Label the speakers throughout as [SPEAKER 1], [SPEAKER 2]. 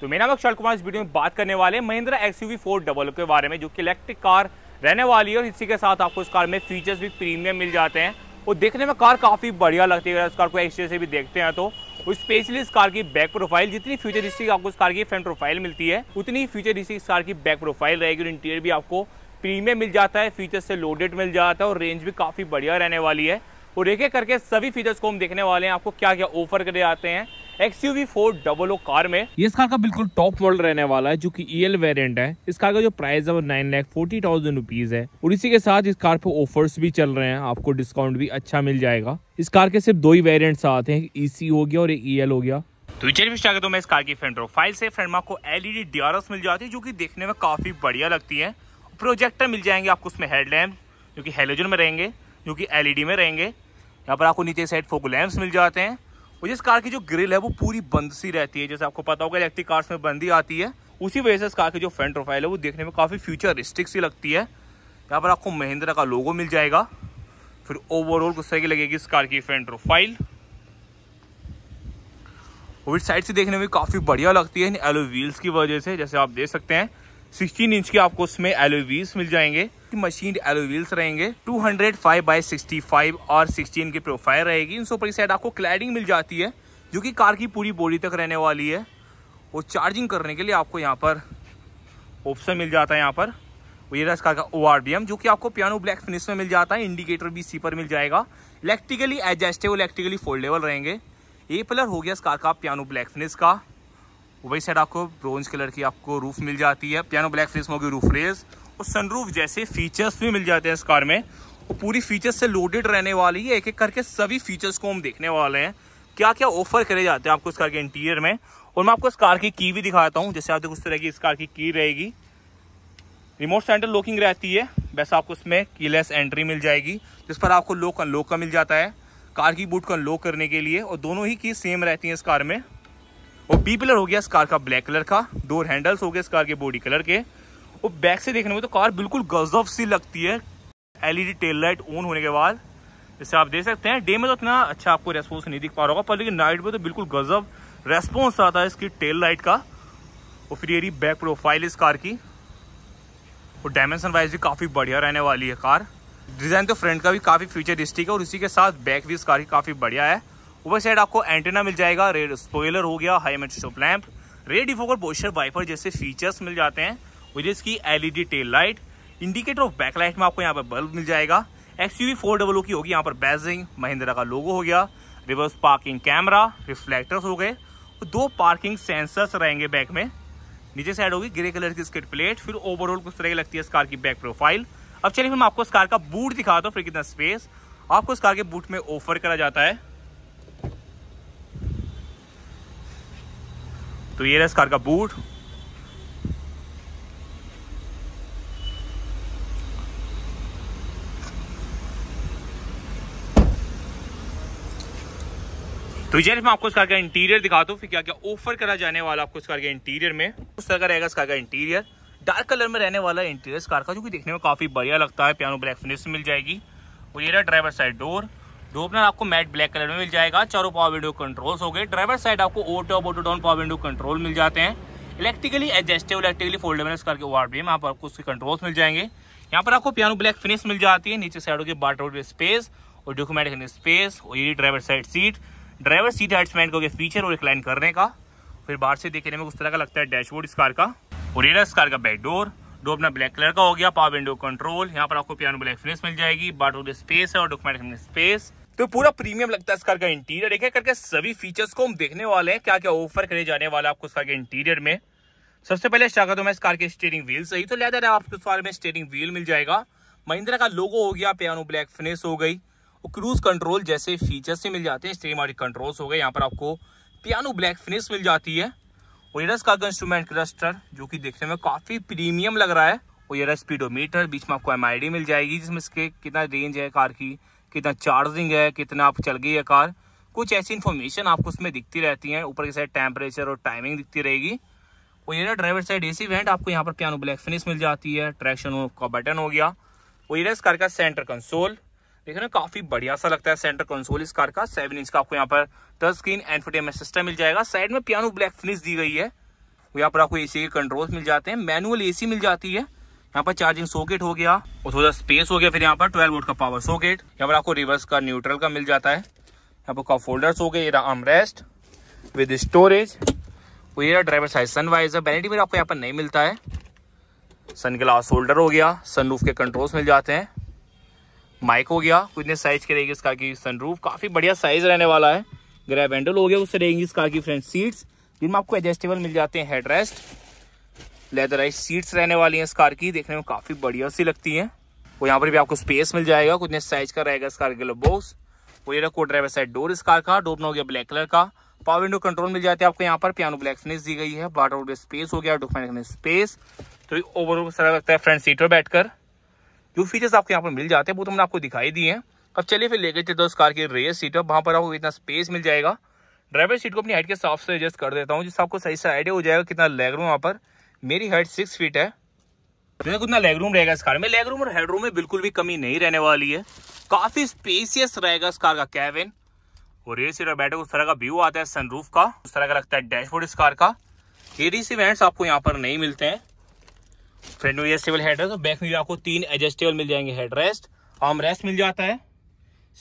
[SPEAKER 1] तो मेरा नाम अक्षर कुमार इस वीडियो में बात करने वाले Mahindra X U four double के बारे में जो कि इलेक्ट्रिक कार रहने वाली है और इसी के साथ आपको इस कार में फीचर्स भी प्रीमियम मिल जाते हैं और देखने में कार काफ़ी बढ़िया लगती है इस कार को एक्सटीरियर से भी देखते हैं तो और स्पेशली इस कार की बैक प्रोफाइल जितनी फ्यूचरिस्टिक आपको इस कार की फ्रंट प्रोफाइल मिलती है उतनी फ्यूचरिस्टिक इस कार की बैक प्रोफाइल रहेगी और इंटीरियर भी आपको प्रीमियम मिल जाता है फीचर्स से लोडेड मिल जाता है और रेंज भी काफ़ी बढ़िया रहने वाली है और एक एक करके सभी फीचर्स को हम देखने वाले हैं आपको क्या क्या ऑफर करे आते हैं X U V four double O car में ये इस कार का बिल्कुल टॉप मॉडल रहने वाला है जो कि ई एल वेरियंट है इस कार का जो प्राइस है वो nine lakh forty thousand rupees है और इसी के साथ इस कार पे ऑफर्स भी चल रहे हैं आपको डिस्काउंट भी अच्छा मिल जाएगा इस कार के सिर्फ दो ही वेरियंट आते हैं ईसी e हो गया और ई एल e हो गया तो चलिए स्वागत हूँ मैं इस कार की फ्रंट प्रोफाइल से फ्रंट में आपको एलईडी डीआरएस e मिल जाती है जो कि देखने में काफी बढ़िया लगती है प्रोजेक्टर मिल जाएंगे आपको उसमें हेडलैम्प जो कि हेलोजन में रहेंगे जो कि एलईडी में रहेंगे यहाँ पर आपको नीचे साइड फोक लैम्प मिल जाते हैं और इस कार की जो ग्रिल है वो पूरी बंद सी रहती है जैसे आपको पता होगा इलेक्ट्रिक कार्स में बंदी आती है उसी वजह से इस कार की जो फ्रंट प्रोफाइल है वो देखने में काफ़ी फ्यूचरिस्टिक सी लगती है यहाँ पर आपको महिंद्रा का लोगो मिल जाएगा फिर ओवरऑल गुस्से की लगेगी इस कार की फ्रंट प्रोफाइल और साइड से देखने में काफ़ी बढ़िया लगती है एलो व्हील्स की वजह से जैसे आप देख सकते हैं सिक्सटीन इंच के आपको उसमें एलो व्हील्स मिल जाएंगे मशीन एलोवील्स रहेंगे 205 hundred five by sixty five और सिक्सटीन की प्रोफाइल रहेगी इन सौ पर साइड आपको क्लैडिंग मिल जाती है जो कि कार की पूरी बॉडी तक रहने वाली है और चार्जिंग करने के लिए आपको यहाँ पर ऑप्शन मिल जाता है यहाँ पर ये रहा इस कार का ओ जो कि आपको पियानो ब्लैक फिनिश में मिल जाता है इंडिकेटर भी इसी पर मिल जाएगा इलेक्ट्रिकली एडजस्टेबल इलेक्ट्रिकली फोल्डेबल रहेंगे ए पलर हो गया इस कार का पियानो ब्लैक फिनिश का वही साइड आपको ब्रोंज कलर की आपको रूफ मिल जाती है पियानो ब्लैक फिनिश में होगी रूफ रेस आपको सनरूफ जैसे फीचर्स भी मिल जाते हैं इस कार में और पूरी फीचर्स से लोडेड रहने वाली है एक एक करके सभी फीचर्स को हम देखने वाले हैं क्या क्या ऑफर करे जाते हैं आपको इस कार के इंटीरियर में और मैं आपको इस कार की की भी दिखाता हूँ जैसे आप देखो उस तरह की इस कार की की रहेगी रिमोट सेंटर लॉकिंग रहती है वैसे आपको इसमें कीलेस एंट्री मिल जाएगी जिस पर आपको लोक अनलॉक का मिल जाता है कार की बूट को अनलॉक करने के लिए और दोनों ही की सेम रहती हैं इस कार में और बी पिलर हो गया इस कार का ब्लैक कलर का डोर हैंडल्स हो गए इस कार के बॉडी कलर के और बैक से देखने में तो कार बिल्कुल गजब सी लगती है एलईडी टेल लाइट ऑन होने के बाद जैसे आप देख सकते हैं डे में तो इतना अच्छा आपको रेस्पॉन्स नहीं दिख पा रहा होगा पर लेकिन नाइट में तो बिल्कुल गजब रेस्पॉन्स आता है इसकी टेल लाइट का और फिर ये बैक प्रोफाइल इस कार की और डायमेंशन वाइज भी काफ़ी बढ़िया रहने वाली है कार डिज़ाइन तो फ्रंट का भी काफ़ी फ्यूचरिस्टिक है और इसी के साथ बैक भी इस कार की काफ़ी बढ़िया है ऊपर साइड आपको एंटेना मिल जाएगा रेड स्पोइलर हो गया हाई मेट्रोप लैम्प रेड डिफोकर पोस्टर वाइपर जैसे फीचर्स मिल जाते हैं विच इसकी LED tail light indicator of backlight में आपको यहाँ पर बल्ब मिल जाएगा X U four double O की होगी यहाँ पर बैजिंग महिंद्रा का लोगो हो गया रिवर्स पार्किंग कैमरा रिफ्लेक्टर्स हो गए दो पार्किंग सेंसर्स रहेंगे बैक में नीचे साइड होगी ग्रे कलर की स्किट प्लेट फिर ओवरऑल कुछ तरह की लगती है इस कार की बैक प्रोफाइल अब चलिए फिर मैं आपको इस कार का बूट दिखाता हूँ फिर कितना स्पेस आपको इस कार के बूट में ऑफर करा जाता है तो ये रहा इस कार का बूट तो जैसे मैं आपको इस कार का इंटीरियर दिखाता हूँ फिर क्या क्या ऑफर करा जाने वाला आपको इस कार के इंटीरियर में उस तरह का रहेगा इस कार का इंटीरियर डार्क कलर में रहने वाला इंटीरियर इस कार का जो कि देखने में काफ़ी बढ़िया लगता है पियानो ब्लैक फिनिश मिल जाएगी और ये रहा ड्राइवर साइड डोर डोपनर आपको मैट ब्लैक कलर में मिल जाएगा चारों पावर विंडो कंट्रोल्स हो गए ड्राइवर साइड आपको auto auto down power window control मिल जाते हैं इलेक्ट्रिकली एडजस्टेबल इलेक्ट्रिकली फोल्डेबल के वार्ड भी यहाँ पर आपको उसके कंट्रोल्स मिल जाएंगे यहाँ पर आपको पियानो ब्लैक फिनिश मिल जाती है नीचे साइडों के बाटर स्पेस और डॉक्यूमेंट स्पेस और ये driver side seat driver seat हेडसमेंट को फीचर और रिक्लाइन करने का फिर बाहर से देखने में उस तरह का लगता है डैशबोर्ड इस कार का और ये इस कार का बैक डोर डो अपना ब्लैक कलर का हो गया पावर विंडो कंट्रोल यहाँ पर आपको पियानो ब्लैक फिनिश मिल जाएगी बाटो स्पेस है और डॉक्यूमेंट स्पेस तो पूरा प्रीमियम लगता है इस कार का इंटीरियर एक करके सभी फीचर्स को हम देखने वाले हैं क्या क्या ऑफर करे जाने वाले आपको इस कार के इंटीरियर में सबसे पहले चाहता हूँ मैं इस कार के स्टेयरिंग व्हील सही तो लेदर है आपको इस कार में स्टेयरिंग व्हील मिल जाएगा महिंद्रा का लोगो हो गया पियानो ब्लैक फिनिश हो गई और क्रूज कंट्रोल जैसे फीचर्स से मिल जाते हैं स्टेमारी कंट्रोल्स हो गए यहाँ पर आपको पियानो ब्लैक फिनिश मिल जाती है और ये का इंस्ट्रूमेंट क्लस्टर जो कि देखने में काफ़ी प्रीमियम लग रहा है और ये स्पीडोमीटर बीच में आपको एम मिल जाएगी जिसमें इसके कितना रेंज है कार की कितना चार्जिंग है कितना आप चल गई है कार कुछ ऐसी इन्फॉर्मेशन आपको उसमें दिखती रहती है ऊपर की साइड टेम्परेचर और टाइमिंग दिखती रहेगी और ये driver side A C vent आपको यहाँ पर पियानो ब्लैक फिनिश मिल जाती है ट्रैक्शन का बटन हो गया और ये इस कार का सेंटर कंसोल देखे ना काफी बढ़िया सा लगता है सेंटर कंसोल इस कार का सेवन इंच का आपको यहाँ पर टच स्क्रीन एंड सिस्टम मिल जाएगा साइड में पियानो ब्लैक फिनिश दी गई है यहाँ पर आपको एसी के कंट्रोल्स मिल जाते हैं मैनुअल एसी मिल जाती है यहाँ पर चार्जिंग सॉकेट हो गया और थोड़ा स्पेस हो गया फिर यहाँ पर ट्वेल्व वोट का पावर सॉकेट यहाँ पर आपको रिवर्स का न्यूट्रल का मिल जाता है यहाँ पर का फोल्डर्स हो गए आर्म रेस्ट विद स्टोरेज और ये driver side sun visor vanity में आपको यहाँ पर नहीं मिलता है सन ग्लास होल्डर हो गया सनरूफ के कंट्रोल्स मिल जाते हैं माइक हो गया कितने साइज की रहेगी इस कार की सनरूफ काफ़ी बढ़िया साइज रहने वाला है ग्रैब हैंडल हो गया उससे रहेंगी इस कार की फ्रंट सीट्स जिनमें आपको एडजस्टेबल मिल जाते हैं हेड रेस्ट लेदराइज सीट्स रहने वाली हैं इस कार की देखने में काफ़ी बढ़िया सी लगती है और यहाँ पर भी आपको स्पेस मिल जाएगा कुछ साइज का रहेगा इस कार के बॉक्स वो ये रखो ड्राइवर साइड डोर इस कार का डोपना हो गया ब्लैक कलर का पावर विंडो कंट्रोल मिल जाते है आपको यहाँ पर पियानो ब्लैक फिनिश दी गई है बाटर स्पेस हो गया डोकमेंट स्पेस तो ओवरऑल सारा लगता है फ्रंट सीट पर बैठकर जो फीचर्स आपको यहाँ पर मिल जाते हैं वो तो हमने आपको दिखाई दिए हैं अब चलिए फिर लेके चलते उस कार की रेयर सीट अब वहाँ पर आपको इतना स्पेस मिल जाएगा ड्राइवर सीट को अपनी हाइट के हिसाब से एडजस्ट कर देता हूँ जिससे आपको सही से आइडिया हो जाएगा कितना लेग रूम वहाँ पर मेरी हाइट सिक्स फीट है जो कितना लेग रूम रहेगा इस कार में लेग रूम और हेड रूम में बिल्कुल भी कमी नहीं रहने वाली है काफ़ी स्पेसियस रहेगा इस कार का कैबिन और रेयर सीट बैठे उस तरह का व्यू आता है सनरूफ का उस तरह का लगता है डैशबोर्ड इस कार का एडीसी सी आपको यहाँ पर नहीं मिलते हैं फ्रंट में एडजस्टेबल हेड रेस्ट और बैक में भी आपको तीन एडजस्टेबल मिल जाएंगे हेड रेस्ट आर्म रेस्ट मिल जाता है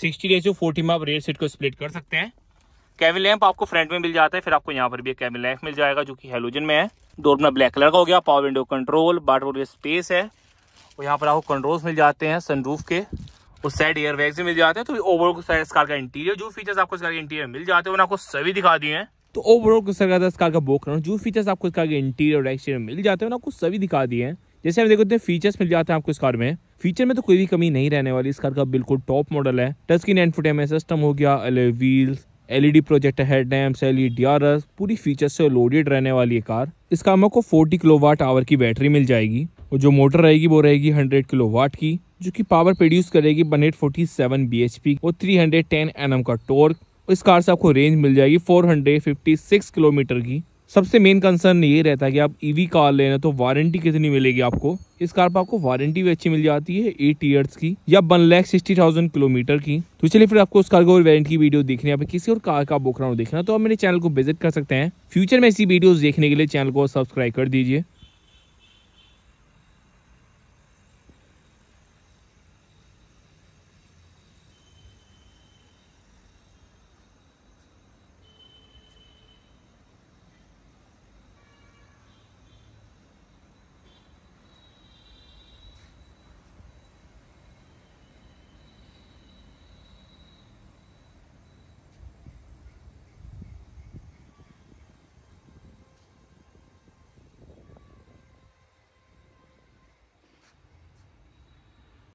[SPEAKER 1] सिक्सटी डेज फोर्टी में आप रेड सीट को स्प्लिट कर सकते हैं कैबिन लैम्प आपको फ्रंट में मिल जाता है फिर आपको यहाँ पर भी एक कैबिन लैम्प मिल जाएगा जो कि हेलोजन में है दो अपना ब्लैक कलर का हो गया power window control bottle space है और यहाँ पर आपको कंट्रोल्स मिल जाते हैं सनरूफ के और साइड एयर बैग भी मिल जाते हैं तो ओवर साइड कार का इंटीरियर जो फीचर्स आपको इस कार के इंटीरियर मिल जाते हैं उन्हें आपको सभी दिखा दिए हैं तो ओवरऑल कुछ सर इस कार का बोक रहा हूँ जो फीचर्स आपको इस कार के इंटीरियर और एक्सटीरियर मिल जाते हैं आपको सभी दिखा दिए हैं जैसे हम देखो इतने फीचर्स मिल जाते हैं आपको इस कार में फीचर में तो कोई भी कमी नहीं रहने वाली इस कार का बिल्कुल टॉप मॉडल है टच स्क्रीन एंड सिस्टम हो गया alloy wheels LED project head lamps LED आरएस पूरी फीचर से लोडेड रहने वाली है कार इस कार में आपको किलो वाट आवर की बैटरी मिल जाएगी और जो मोटर रहेगी वो रहेगी 100 किलो वाट की जो कि पावर प्रोड्यूस करेगी 147 पी और 310 एम का टॉर्क इस कार से आपको रेंज मिल जाएगी 456 किलोमीटर की सबसे मेन कंसर्न ये रहता है कि आप ईवी e कार ले रहे तो वारंटी कितनी मिलेगी आपको इस कार पर आपको वारंटी भी अच्छी मिल जाती है एट ईयर्स की या one lakh sixty thousand kilometre की तो चलिए फिर आपको उस कार को और वारंटी की वीडियो देखनी है किसी और कार का बोखरा देखना तो आप मेरे चैनल को विजिट कर सकते हैं फ्यूचर में ऐसी वीडियो देखने के लिए चैनल को सब्सक्राइब कर दीजिए